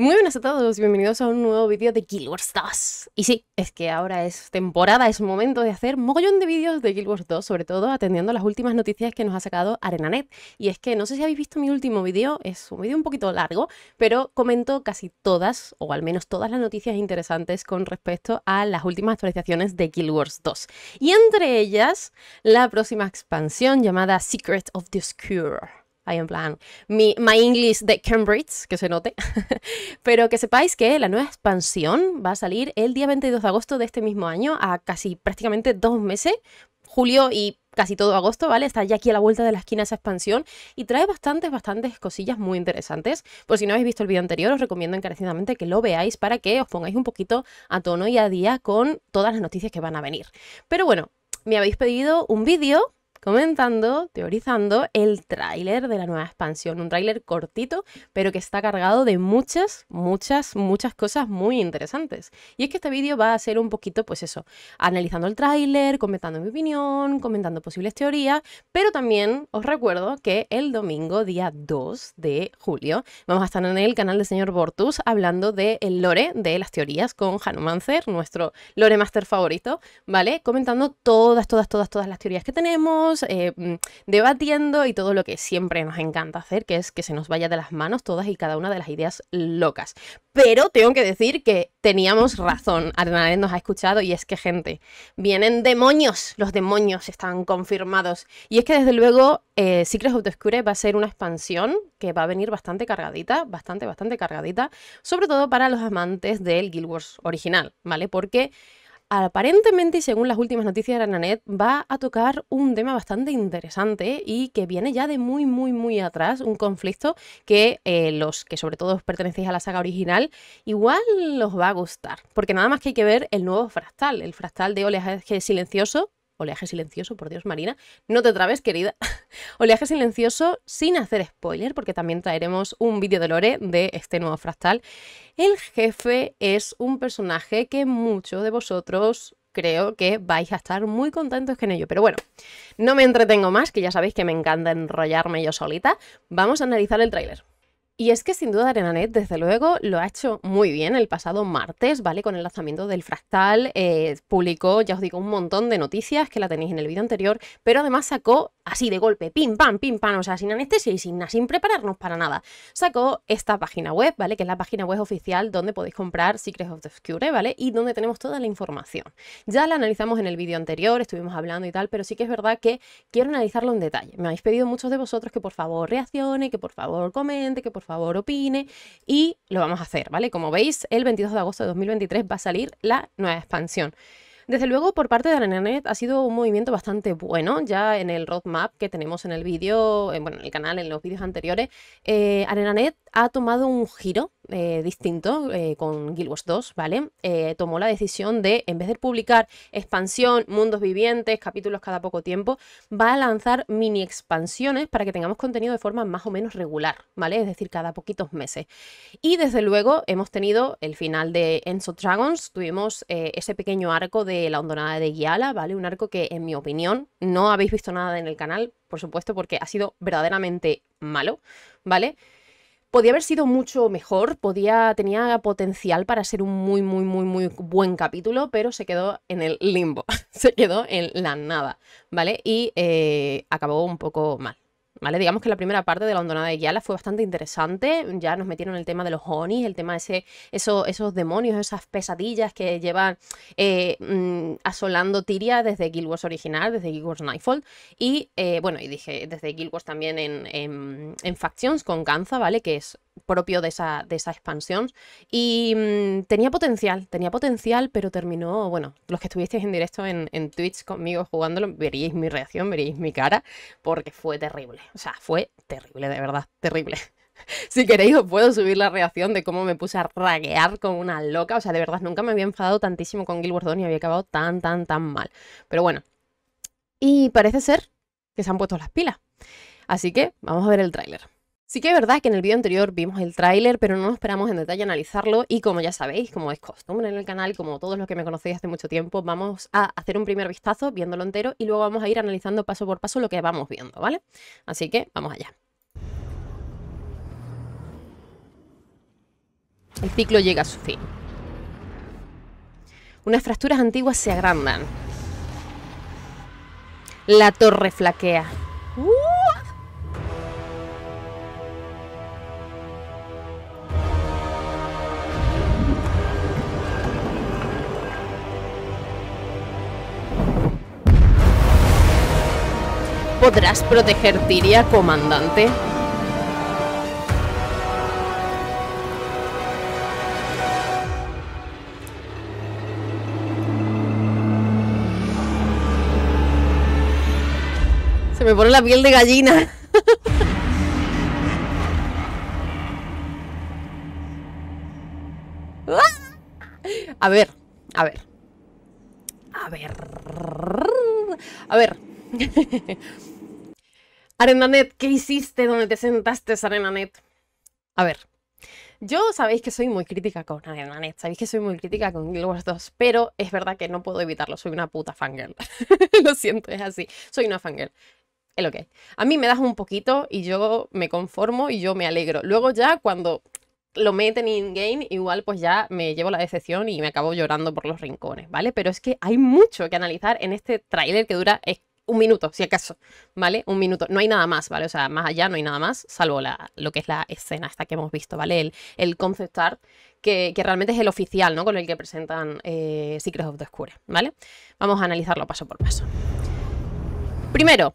Muy buenas a todos, bienvenidos a un nuevo vídeo de Guild Wars 2. Y sí, es que ahora es temporada, es momento de hacer mogollón de vídeos de Guild Wars 2, sobre todo atendiendo las últimas noticias que nos ha sacado ArenaNet. Y es que no sé si habéis visto mi último vídeo, es un vídeo un poquito largo, pero comento casi todas, o al menos todas las noticias interesantes con respecto a las últimas actualizaciones de Guild Wars 2. Y entre ellas, la próxima expansión llamada Secret of the Obscure hay en plan, mi my English de Cambridge, que se note. Pero que sepáis que la nueva expansión va a salir el día 22 de agosto de este mismo año, a casi prácticamente dos meses, julio y casi todo agosto, ¿vale? Está ya aquí a la vuelta de la esquina esa expansión y trae bastantes, bastantes cosillas muy interesantes. Por si no habéis visto el vídeo anterior, os recomiendo encarecidamente que lo veáis para que os pongáis un poquito a tono y a día con todas las noticias que van a venir. Pero bueno, me habéis pedido un vídeo comentando, teorizando el tráiler de la nueva expansión. Un tráiler cortito, pero que está cargado de muchas, muchas, muchas cosas muy interesantes. Y es que este vídeo va a ser un poquito, pues eso, analizando el tráiler, comentando mi opinión, comentando posibles teorías, pero también os recuerdo que el domingo, día 2 de julio, vamos a estar en el canal del señor Bortus hablando del de lore de las teorías con hanumanzer nuestro lore master favorito, ¿vale? Comentando todas, todas, todas, todas las teorías que tenemos, eh, mm, debatiendo y todo lo que siempre nos encanta hacer, que es que se nos vaya de las manos todas y cada una de las ideas locas. Pero tengo que decir que teníamos razón, Arnalet nos ha escuchado y es que gente, vienen demonios, los demonios están confirmados. Y es que desde luego eh, Secrets of the va a ser una expansión que va a venir bastante cargadita, bastante, bastante cargadita, sobre todo para los amantes del Guild Wars original, ¿vale? Porque Aparentemente, y según las últimas noticias de net va a tocar un tema bastante interesante eh, y que viene ya de muy, muy, muy atrás, un conflicto que eh, los que sobre todo pertenecéis a la saga original, igual los va a gustar, porque nada más que hay que ver el nuevo fractal, el fractal de oleaje silencioso, Oleaje Silencioso, por Dios, Marina, no te trabes, querida. Oleaje Silencioso sin hacer spoiler, porque también traeremos un vídeo de Lore de este nuevo fractal. El jefe es un personaje que muchos de vosotros creo que vais a estar muy contentos con ello. Pero bueno, no me entretengo más, que ya sabéis que me encanta enrollarme yo solita. Vamos a analizar el tráiler. Y es que sin duda Arenanet, desde luego, lo ha hecho muy bien el pasado martes, ¿vale? Con el lanzamiento del Fractal, eh, publicó, ya os digo, un montón de noticias que la tenéis en el vídeo anterior, pero además sacó así de golpe, pim, pam, pim, pam, o sea, sin anestesia y sin, sin prepararnos para nada. Sacó esta página web, ¿vale? Que es la página web oficial donde podéis comprar Secrets of the Obscure, ¿vale? Y donde tenemos toda la información. Ya la analizamos en el vídeo anterior, estuvimos hablando y tal, pero sí que es verdad que quiero analizarlo en detalle. Me habéis pedido muchos de vosotros que por favor reaccione, que por favor comente, que por favor opine y lo vamos a hacer, ¿vale? Como veis, el 22 de agosto de 2023 va a salir la nueva expansión. Desde luego, por parte de Arenanet, ha sido un movimiento bastante bueno. Ya en el roadmap que tenemos en el vídeo, bueno, en el canal, en los vídeos anteriores, eh, Arenanet ha tomado un giro eh, distinto eh, con Guild Wars 2, ¿vale? Eh, tomó la decisión de, en vez de publicar expansión, mundos vivientes, capítulos cada poco tiempo, va a lanzar mini expansiones para que tengamos contenido de forma más o menos regular, ¿vale? Es decir, cada poquitos meses. Y desde luego hemos tenido el final de Enzo Dragons, tuvimos ese pequeño arco de la hondonada de Guiala, ¿vale? Un arco que, en mi opinión, no habéis visto nada en el canal, por supuesto, porque ha sido verdaderamente malo, ¿vale? podía haber sido mucho mejor, podía, tenía potencial para ser un muy, muy, muy, muy buen capítulo, pero se quedó en el limbo, se quedó en la nada, ¿vale? Y eh, acabó un poco mal. Digamos que la primera parte de la hondonada de Giala fue bastante interesante, ya nos metieron el tema de los honis, el tema de ese, esos demonios, esas pesadillas que llevan eh, mm, asolando Tiria desde Guild Wars original, desde Guild Wars Nightfall, y eh, bueno, y dije, desde Guild Wars también en, en, en Factions con Ganza, ¿vale? Que es propio de esa, de esa expansión. Y mm, tenía potencial, tenía potencial, pero terminó, bueno, los que estuvisteis en directo en, en, Twitch conmigo jugándolo, veríais mi reacción, veríais mi cara, porque fue terrible. O sea, fue terrible, de verdad, terrible. si queréis os puedo subir la reacción de cómo me puse a raguear como una loca. O sea, de verdad, nunca me había enfadado tantísimo con Guild Wars y había acabado tan, tan, tan mal. Pero bueno. Y parece ser que se han puesto las pilas. Así que vamos a ver el tráiler. Sí que es verdad que en el vídeo anterior vimos el tráiler, pero no nos esperamos en detalle analizarlo y como ya sabéis, como es costumbre en el canal, como todos los que me conocéis hace mucho tiempo, vamos a hacer un primer vistazo viéndolo entero y luego vamos a ir analizando paso por paso lo que vamos viendo, ¿vale? Así que vamos allá. El ciclo llega a su fin. Unas fracturas antiguas se agrandan. La torre flaquea. ¿Podrás proteger Tiria, comandante? Se me pone la piel de gallina. A ver, a ver. A ver. A ver. Arenanet, ¿qué hiciste donde te sentaste, Arenanet? A ver, yo sabéis que soy muy crítica con Arenanet, sabéis que soy muy crítica con Guild Wars 2, pero es verdad que no puedo evitarlo, soy una puta fangirl. Lo siento, es así, soy una fangirl. Es lo A mí me das un poquito y yo me conformo y yo me alegro. Luego ya cuando lo meten in-game, igual pues ya me llevo la decepción y me acabo llorando por los rincones, ¿vale? Pero es que hay mucho que analizar en este tráiler que dura un minuto, si acaso, ¿vale? Un minuto. No hay nada más, ¿vale? O sea, más allá no hay nada más, salvo la, lo que es la escena esta que hemos visto, ¿vale? El, concept art, que, realmente es el oficial, ¿no? Con el que presentan eh, Secrets of the Obscure, ¿vale? Vamos a analizarlo paso por paso. Primero,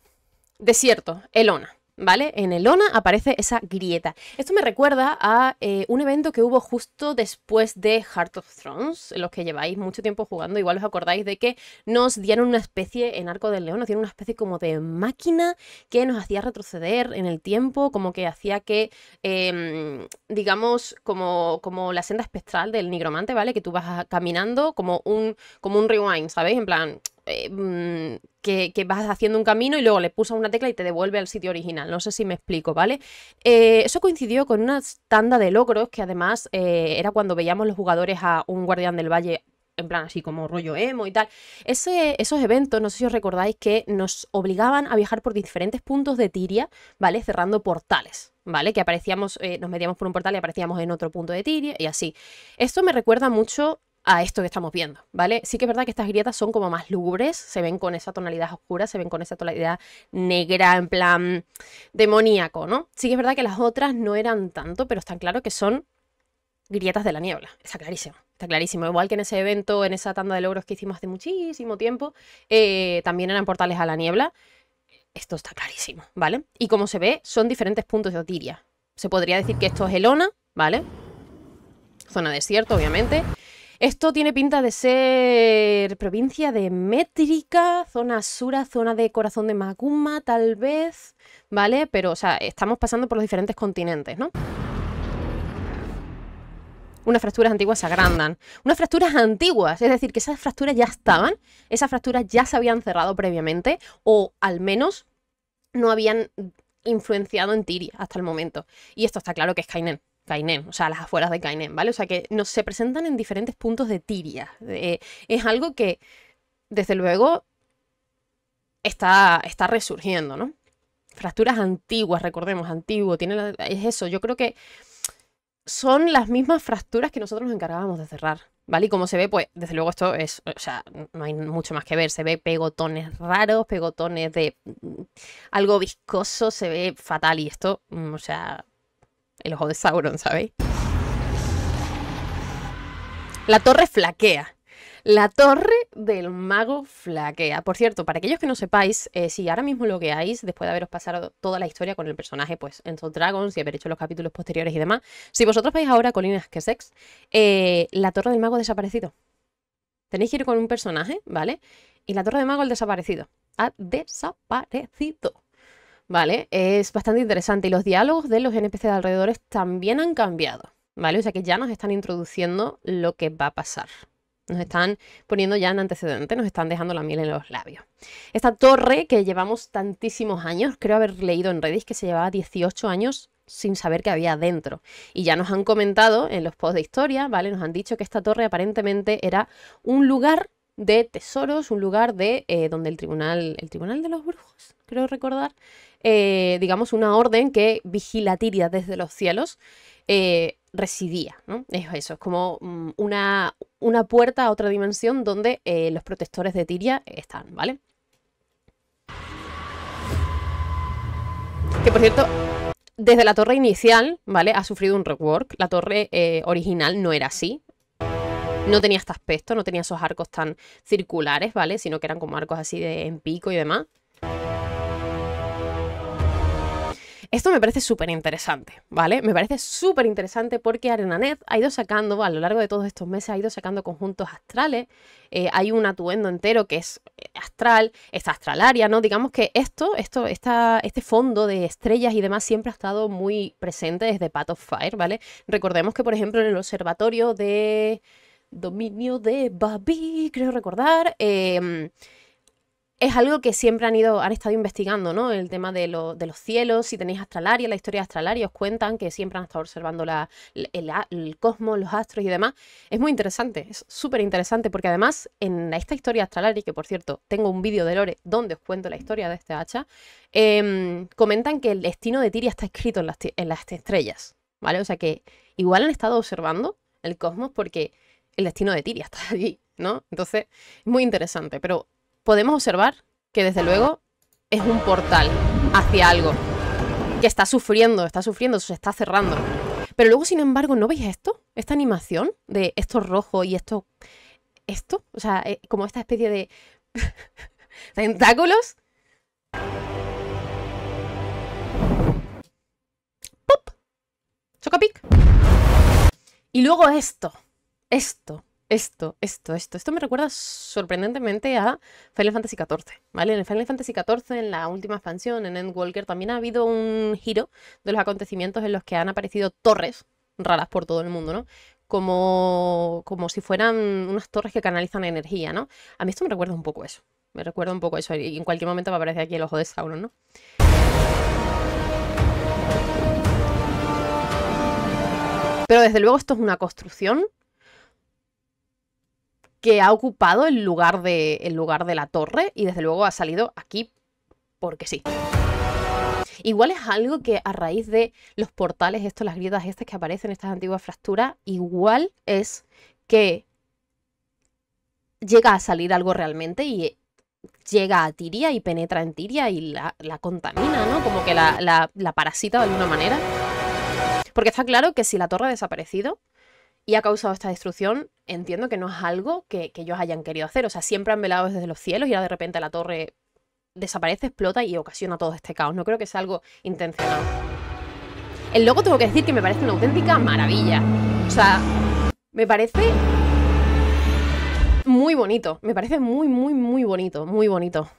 desierto, Elona. ¿vale? En el ona aparece esa grieta. Esto me recuerda a eh, un evento que hubo justo después de Heart of Thrones, los que lleváis mucho tiempo jugando, igual os acordáis de que nos dieron una especie, en Arco del León, nos dieron una especie como de máquina que nos hacía retroceder en el tiempo, como que hacía que, em, digamos, como, como la senda espectral del nigromante, ¿vale? Que tú vas caminando como un, como un rewind, ¿sabéis? En plan, eh, mm, que, vas haciendo un camino y luego le puso una tecla y te devuelve al sitio original. No sé si me explico, ¿vale? Eh, eso coincidió con una tanda de logros que además eh, era cuando veíamos los jugadores a un guardián del valle en plan así como rollo emo y tal. Ese, esos eventos, no sé si os recordáis, que nos obligaban a viajar por diferentes puntos de Tiria, ¿vale? Cerrando portales, ¿vale? Que aparecíamos, nos metíamos por un portal y aparecíamos en otro punto de Tiria y así. Esto me recuerda mucho a esto que estamos viendo, ¿vale? Sí que es verdad que estas grietas son como más lúgubres, se ven con esa tonalidad oscura, se ven con esa tonalidad negra, en plan demoníaco, ¿no? Sí que es verdad que las otras no eran tanto, pero están claro que son grietas de la niebla, está clarísimo, está clarísimo. Igual que en ese evento, en esa tanda de logros que hicimos hace muchísimo tiempo, eh, también eran portales a la niebla, esto está clarísimo, ¿vale? Y como se ve, son diferentes puntos de Otiria. Se podría decir que esto es Elona, ¿vale? Zona desierto, obviamente. Esto tiene pinta de ser provincia de Métrica, zona Sura, zona de Corazón de Maguma, tal vez, ¿vale? Pero, o sea, estamos pasando por los diferentes continentes, ¿no? unas fracturas antiguas se agrandan. Unas fracturas antiguas, es decir, que esas fracturas ya estaban, esas fracturas ya se habían cerrado previamente, o al menos no habían influenciado en Tiri hasta el momento. Y esto está claro que es Kainen. Kainén, o sea, las afueras de Kainen, ¿vale? O sea, que nos se presentan en diferentes puntos de Tiria. Eh, es algo que, desde luego, está, está resurgiendo, ¿no? Fracturas antiguas, recordemos, antiguo, tiene es eso. Yo creo que son las mismas fracturas que nosotros nos encargábamos de cerrar, ¿vale? Y como se ve, pues, desde luego esto es, o sea, no hay mucho más que ver. Se ve pegotones raros, pegotones de mm, algo viscoso, se ve fatal y esto, mm, o sea, el ojo de Sauron, ¿sabéis? La torre flaquea. La torre del mago flaquea. Por cierto, para aquellos que no sepáis, eh, si ahora mismo lo veáis, después de haberos pasado toda la historia con el personaje, pues en Soul Dragons y haber hecho los capítulos posteriores y demás, si vosotros veis ahora Colinas que sex, eh, la torre del mago ha desaparecido. Tenéis que ir con un personaje, ¿vale? Y la torre del mago ha desaparecido. Ha desaparecido. ¿vale? Es bastante interesante y los diálogos de los NPC de alrededores también han cambiado, ¿vale? O sea que ya nos están introduciendo lo que va a pasar. Nos están poniendo ya en antecedente, nos están dejando la miel en los labios. Esta torre que llevamos tantísimos años, creo haber leído en Reddit que se llevaba 18 años sin saber qué había dentro. Y ya nos han comentado en los posts de historia, ¿vale? Nos han dicho que esta torre aparentemente era un lugar de tesoros, un lugar de eh, donde el tribunal, el tribunal de los brujos, creo recordar, eh, digamos una orden que vigila Tiria desde los cielos eh, residía, ¿no? Es eso, es como mm, una, una puerta a otra dimensión donde los protectores de Tiria están, ¿vale? Que por cierto, desde la torre inicial, ¿vale? Ha sufrido un rework. La torre original no era así. No tenía este aspecto, no tenía esos arcos tan circulares, ¿vale? Sino que eran como arcos así de en pico y demás. Esto me parece súper interesante, ¿vale? Me parece súper interesante porque Arenanet ha ido sacando, a lo largo de todos estos meses, ha ido sacando conjuntos astrales. Eh, hay un atuendo entero que es eh, astral, está astralaria, ¿no? Digamos que esto, esto esta, este fondo de estrellas y demás siempre ha estado muy presente desde Path of Fire, ¿vale? Recordemos que, por ejemplo, en el observatorio de dominio de Babi, creo recordar. Em, es algo que siempre han ido, han estado investigando, ¿no? El tema de, los cielos, si tenéis Astralaria, la historia de Astralaria, os cuentan que siempre han estado observando la, el, cosmos, los astros y demás. Es muy interesante, es súper interesante, porque además en esta historia de Astralaria, que por cierto, tengo un vídeo de Lore donde os cuento la historia de este hacha, em, comentan que el destino de Tiria está escrito en las, en las estrellas, ¿vale? O sea que igual han estado observando el cosmos porque el destino de Tiria está allí, ¿no? Entonces, es muy interesante, pero podemos observar que desde luego es un portal hacia algo que está sufriendo, está sufriendo, se está cerrando. Pero luego, sin embargo, ¿no veis esto? Esta animación de esto rojo y esto... ¿Esto? O sea, eh, como esta especie de... ¿Tentáculos? ¡Pop! ¡Chocapic! Y luego esto esto, esto, esto, esto. Esto me recuerda sorprendentemente a Final Fantasy XIV, ¿vale? En Final Fantasy XIV, en la última expansión, en Endwalker, también ha habido un giro de los acontecimientos en los que han aparecido torres raras por todo el mundo, ¿no? Como, como si fueran unas torres que canalizan energía, ¿no? A mí esto me recuerda un poco eso. Me recuerda un poco eso. Y en cualquier momento va a aparecer aquí el ojo de Sauron, ¿no? Pero desde luego esto es una construcción que ha ocupado el lugar, de, lugar de la torre y desde luego ha salido aquí porque sí. Igual es algo que a raíz de los portales, esto, las grietas estas que aparecen, estas antiguas fracturas, igual es que llega a salir algo realmente y llega a Tiria y penetra en Tiria y la, contamina, ¿no? Como que la, la, parasita de alguna manera. Porque está claro que si la torre ha desaparecido y ha causado esta destrucción, entiendo que no es algo que, ellos hayan querido hacer. O sea, siempre han velado desde los cielos y ahora de repente la torre desaparece, explota y ocasiona todo este caos. No creo que sea algo intencional. El logo tengo que decir que me parece una auténtica maravilla. O sea, me parece muy bonito. Me parece muy, muy, muy bonito. Muy bonito.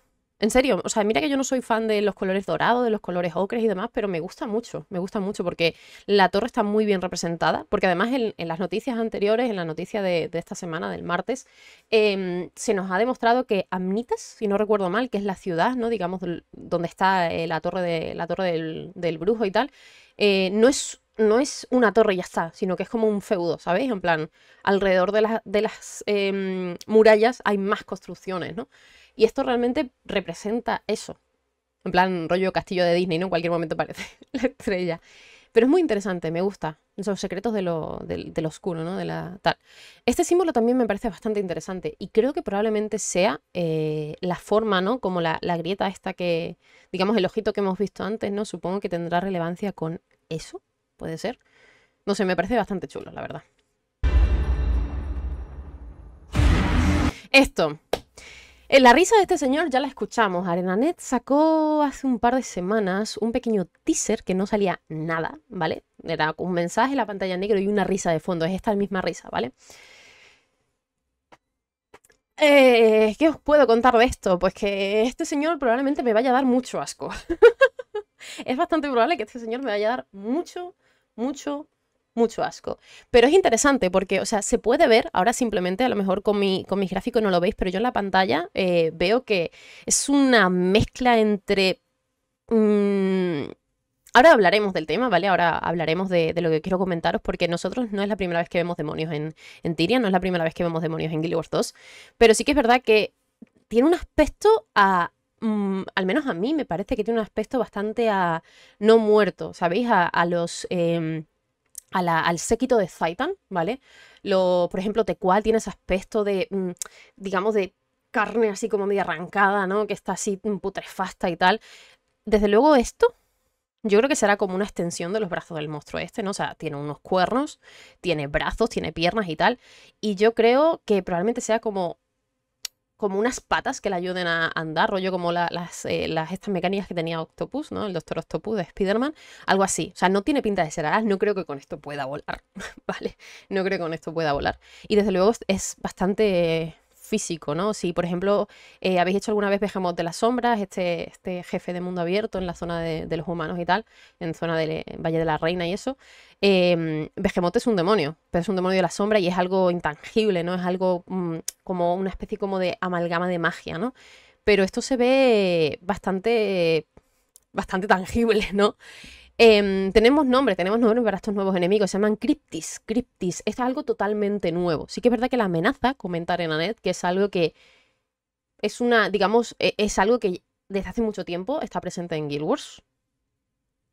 En serio, o sea, mira que yo no soy fan de los colores dorados, de los colores ocres y demás, pero me gusta mucho, me gusta mucho porque la torre está muy bien representada, porque además en, las noticias anteriores, en la noticia de, esta semana, del martes, em, se nos ha demostrado que Amnitas, si no recuerdo mal, que es la ciudad, ¿no? Digamos, donde está eh, la torre, de, la torre del, brujo y tal, eh, no es no es una torre y ya está, sino que es como un feudo, ¿sabéis? En plan, alrededor de, las em, murallas hay más construcciones, ¿no? Y esto realmente representa eso. En plan, rollo castillo de Disney, ¿no? En cualquier momento parece la estrella. Pero es muy interesante, me gusta. Los secretos de lo, oscuro, ¿no? De la tal. Este símbolo también me parece bastante interesante y creo que probablemente sea eh, la forma, ¿no? Como la, la, grieta esta que, digamos, el ojito que hemos visto antes, ¿no? Supongo que tendrá relevancia con eso, puede ser. No sé, me parece bastante chulo, la verdad. Esto, eh, la risa de este señor ya la escuchamos. Arenanet sacó hace un par de semanas un pequeño teaser que no salía nada, ¿vale? Era un mensaje, la pantalla negra y una risa de fondo. Es esta misma risa, ¿vale? Eh, ¿Qué os puedo contar de esto? Pues que este señor probablemente me vaya a dar mucho asco. es bastante probable que este señor me vaya a dar mucho, mucho, mucho asco. Pero es interesante porque, o sea, se puede ver, ahora simplemente, a lo mejor con, mi, mis gráficos no lo veis, pero yo en la pantalla eh, veo que es una mezcla entre... Mm, ahora hablaremos del tema, ¿vale? Ahora hablaremos de, lo que quiero comentaros, porque nosotros no es la primera vez que vemos demonios en, en no es la primera vez que vemos demonios en Guild Wars 2, pero sí que es verdad que tiene un aspecto a. Mm, al menos a mí me parece que tiene un aspecto bastante a. no muerto, ¿sabéis? A, a los. Em, al séquito de Zaitan, ¿vale? Lo, por ejemplo, Tecual tiene ese aspecto de, mm, digamos, de carne así como medio arrancada, ¿no? Que está así mm, putrefasta y tal. Desde luego esto, yo creo que será como una extensión de los brazos del monstruo este, ¿no? O sea, tiene unos cuernos, tiene brazos, tiene piernas y tal. Y yo creo que probablemente sea como como unas patas que le ayuden a andar, rollo como las, eh, las, estas mecánicas que tenía Octopus, ¿no? El Doctor Octopus de Spider-Man, algo así. O sea, no tiene pinta de ser alas, no creo que con esto pueda volar, ¿vale? No creo que con esto pueda volar. Y desde luego es bastante físico, ¿no? Si, por ejemplo, eh, habéis hecho alguna vez Behemoth de las Sombras, este, este jefe de mundo abierto en la zona de, los humanos y tal, en zona del Valle de la Reina y eso, eh, es un demonio, pero es un demonio de la sombra y es algo intangible, ¿no? Es algo mm, como una especie como de amalgama de magia, ¿no? Pero esto se ve bastante, bastante tangible, ¿no? Em, tenemos nombres, tenemos nombres para estos nuevos enemigos, se llaman Cryptis, Cryptis. es algo totalmente nuevo. Sí que es verdad que la amenaza, comentar en Anet, que es algo que es una, digamos, e, es algo que desde hace mucho tiempo está presente en Guild Wars,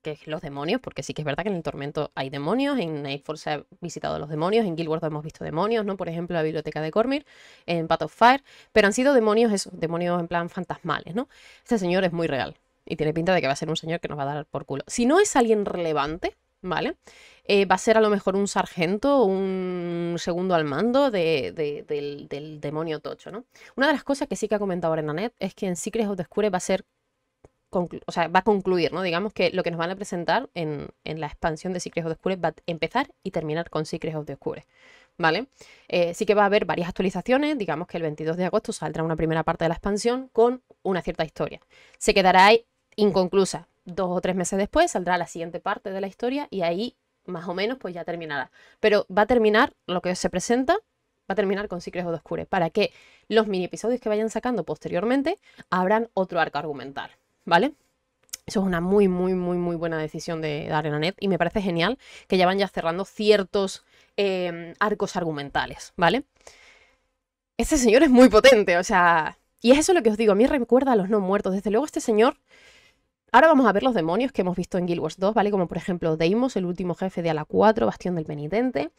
que es los demonios, porque sí que es verdad que en el tormento hay demonios, en Nightfall se ha visitado los demonios, en Guild Wars hemos visto demonios, ¿no? Por ejemplo, la biblioteca de Cormir, en Path of Fire, pero han sido demonios, demonios en plan fantasmales, ¿no? Este señor es muy real, y tiene pinta de que va a ser un señor que nos va a dar por culo. Si no es alguien relevante, ¿vale? Eh, va a ser a lo mejor un sargento, un segundo al mando del, demonio tocho, ¿no? Una de las cosas que sí que ha comentado net es que en Secrets of the Square va a ser o sea, va a concluir, ¿no? Digamos que lo que nos van a presentar en, la expansión de Secrets of the Square va a empezar y terminar con Secrets of the Square, ¿vale? Eh, sí que va a haber varias actualizaciones, digamos que el 22 de agosto saldrá una primera parte de la expansión con una cierta historia. Se quedará ahí inconclusa. Dos o tres meses después saldrá la siguiente parte de la historia y ahí más o menos pues ya terminará. Pero va a terminar lo que se presenta, va a terminar con Cicles de Oscure, para que los mini episodios que vayan sacando posteriormente abran otro arco argumental, ¿vale? Eso es una muy, muy, muy, muy buena decisión de Darren y me parece genial que ya van ya cerrando ciertos em, arcos argumentales, ¿vale? Este señor es muy potente, o sea, y es eso lo que os digo, a mí recuerda a los no muertos. Desde luego este señor Ahora vamos a ver los demonios que hemos visto en Guild Wars 2, ¿vale? Como por ejemplo Deimos, el último jefe de Ala 4, Bastión del Penitente.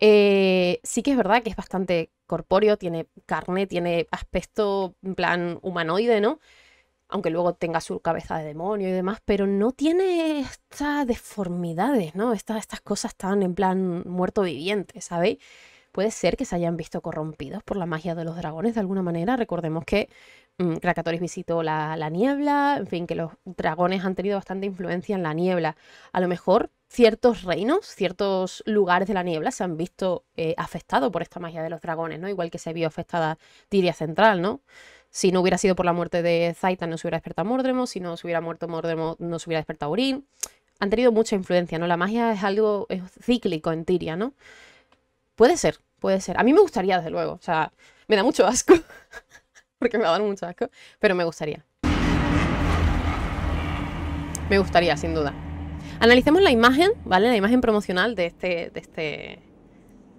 Eh, sí que es verdad que es bastante corpóreo, tiene carne, tiene aspecto en plan humanoide, ¿no? Aunque luego tenga su cabeza de demonio y demás, pero no tiene estas deformidades, ¿no? Estas, cosas están en plan muerto viviente, ¿sabéis? puede ser que se hayan visto corrompidos por la magia de los dragones de alguna manera. Recordemos que mmm, visitó la, niebla, en fin, que los dragones han tenido bastante influencia en la niebla. A lo mejor ciertos reinos, ciertos lugares de la niebla se han visto eh, afectados por esta magia de los dragones, ¿no? Igual que se vio afectada Tiria Central, ¿no? Si no hubiera sido por la muerte de Zaita no se hubiera despertado Mordremo, si no se hubiera muerto Mordemo, no se hubiera despertado Aurin. Han tenido mucha influencia, ¿no? La magia es algo cíclico en Tiria, ¿no? Puede ser, puede ser. A mí me gustaría, desde luego. O sea, me da mucho asco, porque me va mucho asco, pero me gustaría. Me gustaría, sin duda. Analicemos la imagen, ¿vale? La imagen promocional de este. de este.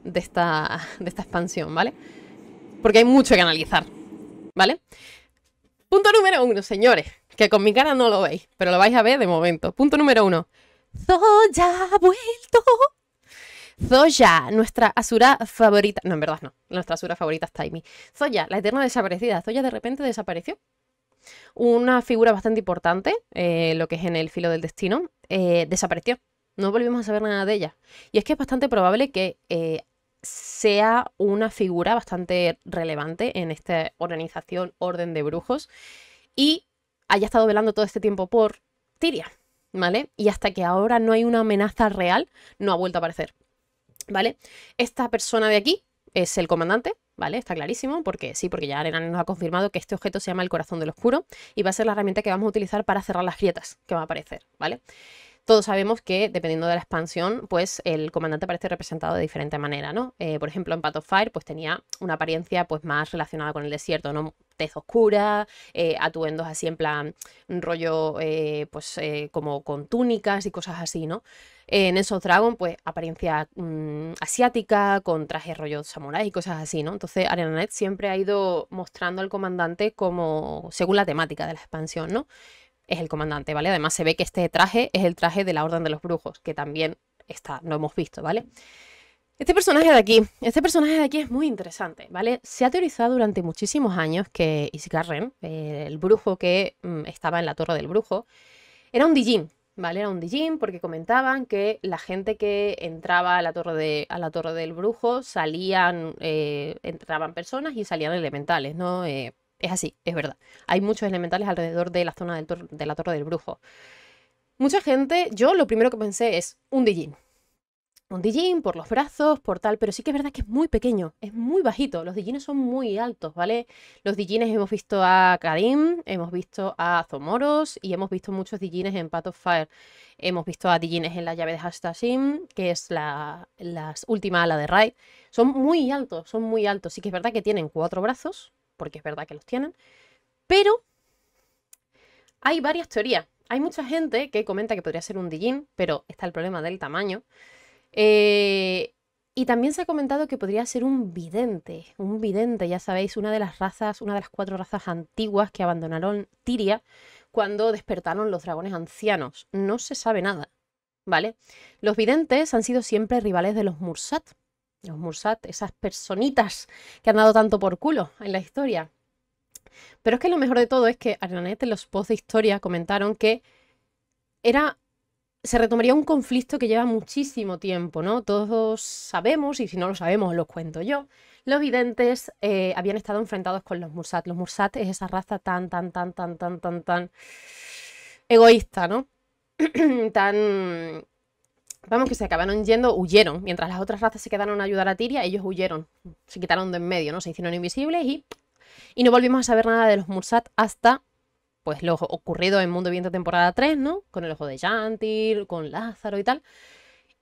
de esta. de esta expansión, ¿vale? Porque hay mucho que analizar, ¿vale? Punto número uno, señores, que con mi cara no lo veis, pero lo vais a ver de momento. Punto número uno. Zoya ha vuelto. Zoya, nuestra Asura favorita. No, en verdad no. Nuestra Asura favorita es Taimi. Zoya, la eterna desaparecida. Zoya de repente desapareció. Una figura bastante importante, eh, lo que es en el filo del destino, eh, desapareció. No volvimos a saber nada de ella. Y es que es bastante probable que eh, sea una figura bastante relevante en esta organización Orden de Brujos y haya estado velando todo este tiempo por Tiria, ¿vale? Y hasta que ahora no hay una amenaza real, no ha vuelto a aparecer. ¿vale? Esta persona de aquí es el comandante, ¿vale? Está clarísimo, porque sí, porque ya Arena nos ha confirmado que este objeto se llama el corazón del oscuro y va a ser la herramienta que vamos a utilizar para cerrar las grietas que va a aparecer, ¿vale? vale todos sabemos que, dependiendo de la expansión, pues el comandante aparece representado de diferente manera, ¿no? Eh, por ejemplo, en Path of Fire, pues tenía una apariencia pues más relacionada con el desierto, ¿no? tez oscura, eh, atuendos así en plan rollo, eh, pues como con túnicas y cosas así, ¿no? en esos Dragon, pues apariencia mm, asiática, con traje rollo samurái y cosas así, ¿no? Entonces, Arenanet siempre ha ido mostrando al comandante como según la temática de la expansión, ¿no? es el comandante, ¿vale? Además se ve que este traje es el traje de la Orden de los Brujos, que también está, lo hemos visto, ¿vale? Este personaje de aquí, este personaje de aquí es muy interesante, ¿vale? Se ha teorizado durante muchísimos años que Isgarren, el brujo que mm, estaba en la Torre del Brujo, era un Dijin, ¿vale? Era un Dijin porque comentaban que la gente que entraba a la Torre, de, a la torre del Brujo salían, eh, entraban personas y salían elementales, ¿no? Eh, es así, es verdad. Hay muchos elementales alrededor de la zona de la Torre del Brujo. Mucha gente, yo lo primero que pensé es un Dijin. Un Dijin por los brazos, por tal, pero sí que es verdad que es muy pequeño, es muy bajito. Los Dijines son muy altos, ¿vale? Los Dijines hemos visto a Karim, hemos visto a Zomoros y hemos visto muchos Dijines en Path of Fire. Hemos visto a Dijines en la llave de Hashtashin, que es la, la última ala de Raid. Son muy altos, son muy altos. Sí que es verdad que tienen cuatro brazos, porque es verdad que los tienen, pero hay varias teorías. Hay mucha gente que comenta que podría ser un Dijin, pero está el problema del tamaño. Eh, y también se ha comentado que podría ser un vidente, un vidente, ya sabéis, una de las razas, una de las cuatro razas antiguas que abandonaron Tiria cuando despertaron los dragones ancianos. No se sabe nada, ¿vale? Los videntes han sido siempre rivales de los Mursat, los Mursat, esas personitas que han dado tanto por culo en la historia. Pero es que lo mejor de todo es que Arnanet en los posts de historia comentaron que era se retomaría un conflicto que lleva muchísimo tiempo, ¿no? Todos sabemos, y si no lo sabemos, los lo cuento yo. Los videntes eh, habían estado enfrentados con los Mursat. Los Mursat es esa raza tan, tan, tan, tan, tan, tan, tan egoísta, ¿no? tan Vamos, que se acabaron yendo, huyeron. Mientras las otras razas se quedaron a ayudar a Tiria, ellos huyeron. Se quitaron de en medio, ¿no? Se hicieron invisibles y. Y no volvimos a saber nada de los Mursat hasta. Pues lo ocurrido en Mundo Viento temporada 3, ¿no? Con el ojo de Yantir, con Lázaro y tal.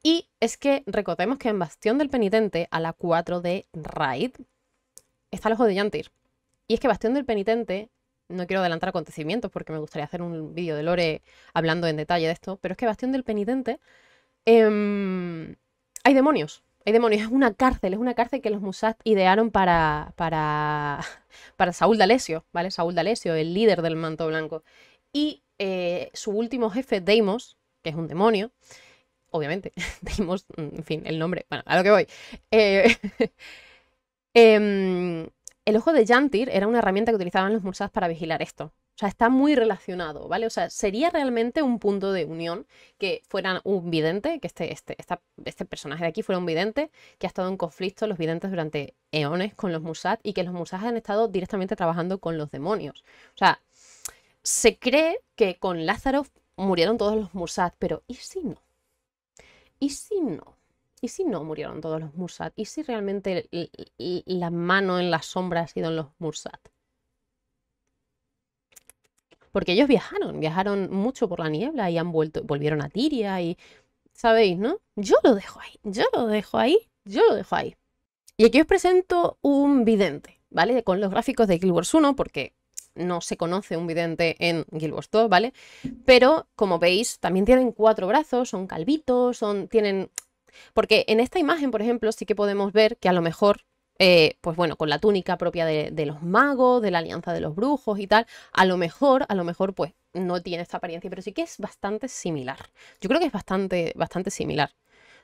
Y es que recordemos que en Bastión del Penitente, a la 4 de Raid, está el ojo de Yantir. Y es que Bastión del Penitente, no quiero adelantar acontecimientos porque me gustaría hacer un vídeo de Lore hablando en detalle de esto, pero es que Bastión del Penitente Em, hay demonios. Hay demonios. Es una cárcel. Es una cárcel que los musat idearon para, para, para Saúl D'Alessio, ¿vale? Saúl D'Alessio, el líder del manto blanco. Y eh, su último jefe, Deimos, que es un demonio, obviamente, Deimos, mm, en fin, el nombre, bueno, a lo que voy. Eh, em, el ojo de Yantir era una herramienta que utilizaban los musas para vigilar esto, o sea, está muy relacionado, ¿vale? O sea, sería realmente un punto de unión que fuera un vidente, que este, este, este personaje de aquí fuera un vidente que ha estado en conflicto los videntes durante eones con los Musat y que los Musat han estado directamente trabajando con los demonios. O sea, se cree que con Lázaro murieron todos los Musat, pero ¿y si no? ¿Y si no? ¿Y si no murieron todos los Mursat? ¿Y si realmente la mano en la sombra ha sido en los Mursat? porque ellos viajaron, viajaron mucho por la niebla y han vuelto, volvieron a Tiria y, ¿sabéis, no? Yo lo dejo ahí, yo lo dejo ahí, yo lo dejo ahí. Y aquí os presento un vidente, ¿vale? Con los gráficos de Guild Wars 1, porque no se conoce un vidente en Guild Wars 2, ¿vale? Pero, como veis, también tienen cuatro brazos, son calvitos, son, tienen... Porque en esta imagen, por ejemplo, sí que podemos ver que a lo mejor eh, pues bueno, con la túnica propia de, los magos, de la alianza de los brujos y tal, a lo mejor, a lo mejor pues no tiene esta apariencia, pero sí que es bastante similar. Yo creo que es bastante, bastante similar.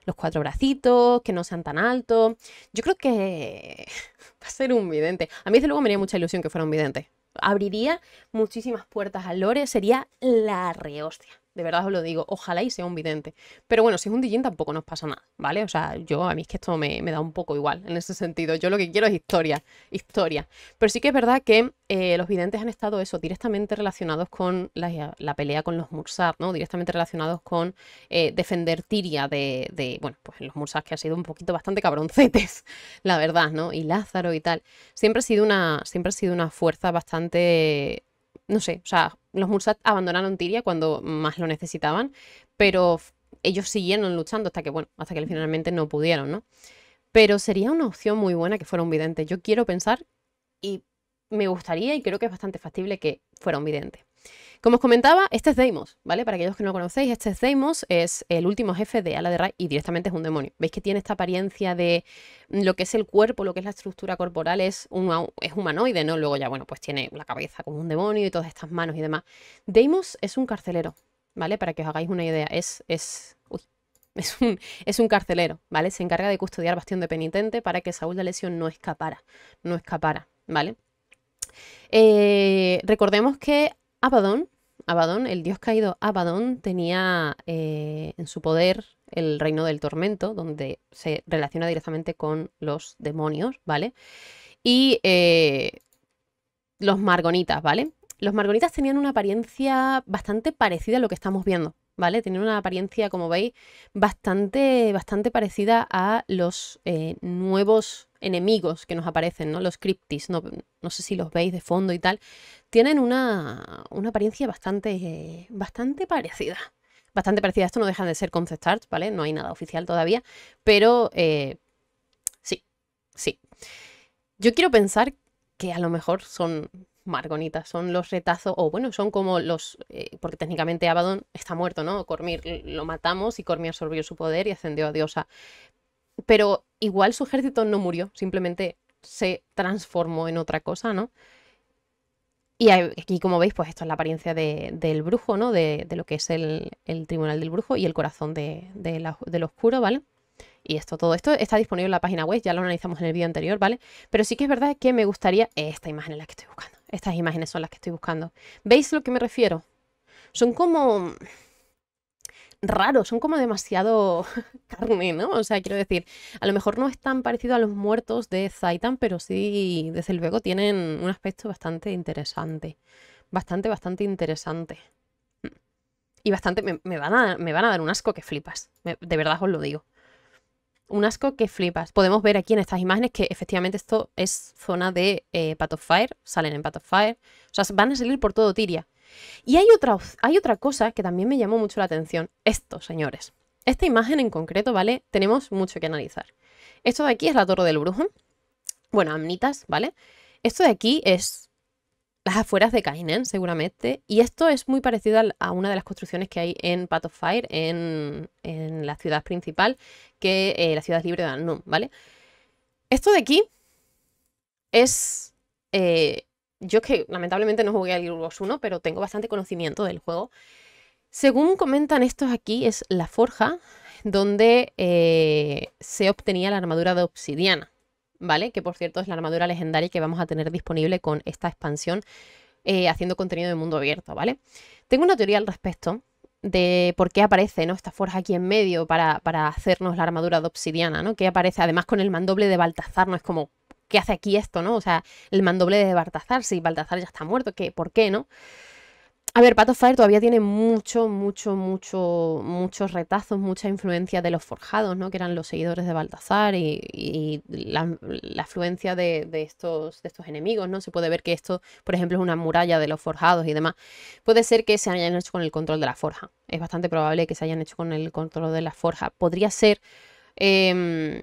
Los cuatro bracitos, que no sean tan altos. Yo creo que va a ser un vidente. A mí desde luego me haría mucha ilusión que fuera un vidente. Abriría muchísimas puertas a lore, sería la rehostia de verdad os lo digo, ojalá y sea un vidente. Pero bueno, si es un Dijin tampoco nos pasa nada, ¿vale? O sea, yo a mí es que esto me, da un poco igual en ese sentido. Yo lo que quiero es historia, historia. Pero sí que es verdad que eh, los videntes han estado eso, directamente relacionados con la, pelea con los Mursat, ¿no? Directamente relacionados con eh, defender Tiria de, bueno, pues los Mursat que ha sido un poquito bastante cabroncetes, la verdad, ¿no? Y Lázaro y tal. Siempre ha sido una, siempre ha sido una fuerza bastante no sé, o sea, los Mursat abandonaron Tiria cuando más lo necesitaban, pero ellos siguieron luchando hasta que, bueno, hasta que finalmente no pudieron, ¿no? Pero sería una opción muy buena que fuera un vidente. Yo quiero pensar y me gustaría y creo que es bastante factible que fuera un vidente. Como os comentaba, este es Deimos, ¿vale? Para aquellos que no lo conocéis, este es Deimos, es el último jefe de Ala de y directamente es un demonio. Veis que tiene esta apariencia de lo que es el cuerpo, lo que es la estructura corporal, es, un, humanoide, ¿no? Luego ya, bueno, pues tiene la cabeza como un demonio y todas estas manos y demás. Deimos es un carcelero, ¿vale? Para que os hagáis una idea, es... es es un, carcelero, ¿vale? Se encarga de custodiar Bastión de Penitente para que Saúl de Lesión no escapara, no escapara, ¿vale? Eh, recordemos que Abaddon, el dios caído Abaddon, tenía eh, en su poder el reino del tormento, donde se relaciona directamente con los demonios, ¿vale? Y eh, los margonitas, ¿vale? Los margonitas tenían una apariencia bastante parecida a lo que estamos viendo, ¿vale? Tienen una apariencia, como veis, bastante, bastante parecida a los eh, nuevos enemigos que nos aparecen, ¿no? Los cryptis, no, sé si los veis de fondo y tal. Tienen una, apariencia bastante, bastante parecida. Bastante parecida. Esto no deja de ser concept art, ¿vale? No hay nada oficial todavía, pero eh, sí, sí. Yo quiero pensar que a lo mejor son Margonitas, son los retazos, o bueno, son como los, eh, porque técnicamente Abaddon está muerto, ¿no? Cormir lo matamos y Cormir absorbió su poder y ascendió a diosa. Pero igual su ejército no murió, simplemente se transformó en otra cosa, ¿no? Y aquí, como veis, pues esto es la apariencia del brujo, ¿no? De, lo que es el, tribunal del brujo y el corazón del oscuro, ¿vale? Y esto, todo esto está disponible en la página web, ya lo analizamos en el vídeo anterior, ¿vale? Pero sí que es verdad que me gustaría esta imagen en la que estoy buscando. Estas imágenes son las que estoy buscando. ¿Veis lo que me refiero? Son como raros, son como demasiado carne, ¿no? O sea, quiero decir, a lo mejor no es tan parecido a los muertos de Zaitan, pero sí, desde luego, tienen un aspecto bastante interesante. Bastante, bastante interesante. Y bastante, me, van, a, me van a dar un asco que flipas, de verdad os lo digo un asco que flipas. Podemos ver aquí en estas imágenes que efectivamente esto es zona de eh, Path of Fire, salen en Path of Fire, o sea, van a salir por todo Tiria. Y hay otra, hay otra cosa que también me llamó mucho la atención, esto, señores. Esta imagen en concreto, ¿vale? Tenemos mucho que analizar. Esto de aquí es la Torre del Brujo. Bueno, amnitas, ¿vale? Esto de aquí es las afueras de Kainen, seguramente. Y esto es muy parecido a una de las construcciones que hay en Path of Fire, en, la ciudad principal, que eh, la ciudad libre de Annum, ¿vale? Esto de aquí es... Eh, yo que lamentablemente no jugué a Guild 1, pero tengo bastante conocimiento del juego. Según comentan estos aquí, es la forja donde eh, se obtenía la armadura de obsidiana. ¿vale? Que por cierto es la armadura legendaria que vamos a tener disponible con esta expansión eh, haciendo contenido de mundo abierto, ¿vale? Tengo una teoría al respecto de por qué aparece ¿no? esta forja aquí en medio para, para hacernos la armadura de obsidiana, ¿no? Que aparece además con el mandoble de Baltazar, no es como, ¿qué hace aquí esto, no? O sea, el mandoble de Baltazar, si Baltazar ya está muerto, ¿qué, ¿por qué, no? A ver, Path Fire todavía tiene mucho, mucho, mucho, muchos retazos, mucha influencia de los forjados, ¿no? Que eran los seguidores de Baltazar y, la, afluencia de, estos, enemigos, ¿no? Se puede ver que esto, por ejemplo, es una muralla de los forjados y demás. Puede ser que se hayan hecho con el control de la forja. Es bastante probable que se hayan hecho con el control de la forja. Podría ser... Em,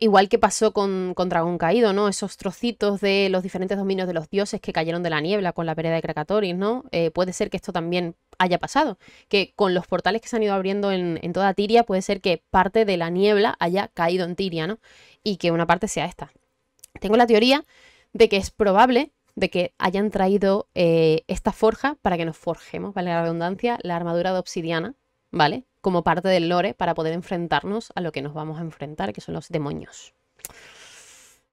Igual que pasó con, Dragón Caído, ¿no? Esos trocitos de los diferentes dominios de los dioses que cayeron de la niebla con la pérdida de Krakatoris, ¿no? Eh, puede ser que esto también haya pasado, que con los portales que se han ido abriendo en, toda Tiria, puede ser que parte de la niebla haya caído en Tiria, ¿no? Y que una parte sea esta. Tengo la teoría de que es probable de que hayan traído eh, esta forja para que nos forjemos, vale la redundancia, la armadura de obsidiana, ¿vale? como parte del lore para poder enfrentarnos a lo que nos vamos a enfrentar, que son los demonios.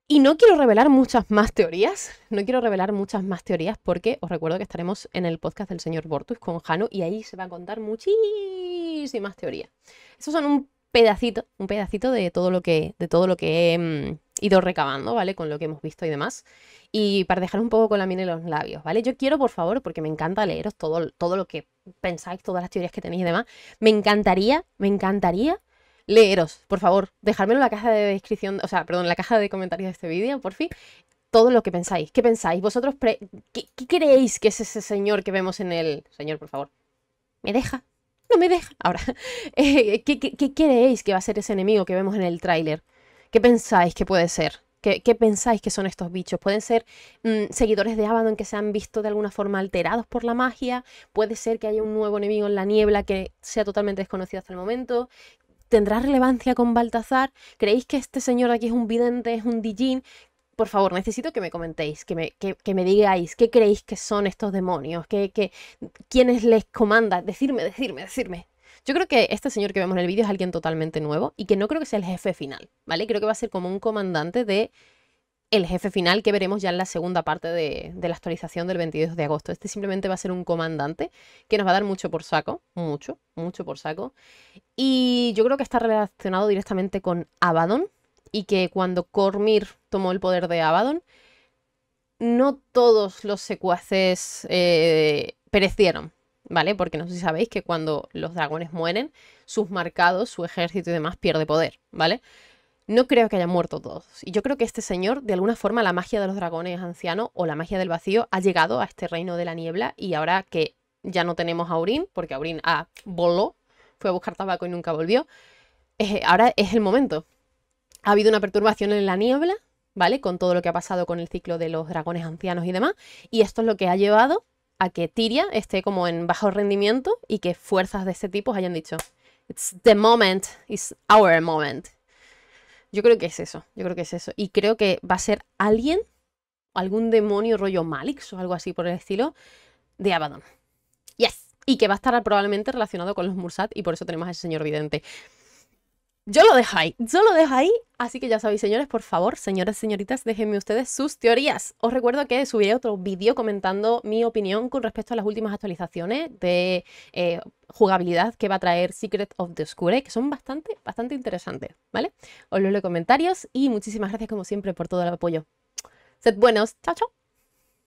Y no quiero revelar muchas más teorías, no quiero revelar muchas más teorías porque os recuerdo que estaremos en el podcast del señor Bortus con Jano y ahí se va a contar muchísimas teorías. Esos son un pedacito, un pedacito de todo lo que, de todo lo que he mm, ido recabando, ¿vale? Con lo que hemos visto y demás. Y para dejar un poco con la mina en los labios, ¿vale? Yo quiero, por favor, porque me encanta leeros todo, todo lo que pensáis, todas las teorías que tenéis y demás. Me encantaría, me encantaría leeros, por favor, dejármelo en la caja de descripción, o sea, perdón, en la caja de comentarios de este vídeo, por fin, todo lo que pensáis. ¿Qué pensáis? ¿Vosotros ¿Qué, creéis que es ese señor que vemos en el... Señor, por favor, ¿me deja? No me deja. Ahora, eh, ¿qué, qué, qué creéis que va a ser ese enemigo que vemos en el tráiler? ¿Qué pensáis que puede ser? ¿Qué, pensáis que son estos bichos? ¿Pueden ser mm, seguidores de Abaddon que se han visto de alguna forma alterados por la magia? ¿Puede ser que haya un nuevo enemigo en la niebla que sea totalmente desconocido hasta el momento? ¿Tendrá relevancia con Baltazar? ¿Creéis que este señor aquí es un vidente, es un Dijin? Por favor, necesito que me comentéis, que me, me digáis qué creéis que son estos demonios, quiénes les comandan. Decirme, decidme, decidme. Yo creo que este señor que vemos en el vídeo es alguien totalmente nuevo y que no creo que sea el jefe final, ¿vale? Creo que va a ser como un comandante de el jefe final que veremos ya en la segunda parte de, la actualización del 22 de agosto. Este simplemente va a ser un comandante que nos va a dar mucho por saco, mucho, mucho por saco. Y yo creo que está relacionado directamente con Abaddon y que cuando Cormir tomó el poder de Abaddon, no todos los secuaces eh, perecieron, ¿vale? Porque no sé si sabéis que cuando los dragones mueren, sus marcados, su ejército y demás pierde poder, ¿vale? No creo que hayan muerto todos. Y yo creo que este señor, de alguna forma, la magia de los dragones ancianos o la magia del vacío ha llegado a este reino de la niebla y ahora que ya no tenemos a Aurín, porque Aurín ah, voló, fue a buscar tabaco y nunca volvió, ahora es el momento. Ha habido una perturbación en la niebla, ¿vale? Con todo lo que ha pasado con el ciclo de los dragones ancianos y demás. Y esto es lo que ha llevado a que tiria esté como en bajo rendimiento y que fuerzas de este tipo hayan dicho, it's the moment, it's our moment. Yo creo que es eso, yo creo que es eso. Y creo que va a ser alguien, algún demonio rollo Malix o algo así por el estilo, de Abaddon. Yes. Y que va a estar probablemente relacionado con los Mursat y por eso tenemos a ese señor vidente. Yo lo dejo ahí, yo lo dejo ahí. Así que ya sabéis, señores, por favor, señoras, señoritas, déjenme ustedes sus teorías. Os recuerdo que subiré otro vídeo comentando mi opinión con respecto a las últimas actualizaciones de eh, jugabilidad que va a traer Secret of the Oscure, que son bastante, bastante interesantes, ¿vale? Os leo en los comentarios y muchísimas gracias como siempre por todo el apoyo. Sed buenos, chao, chao.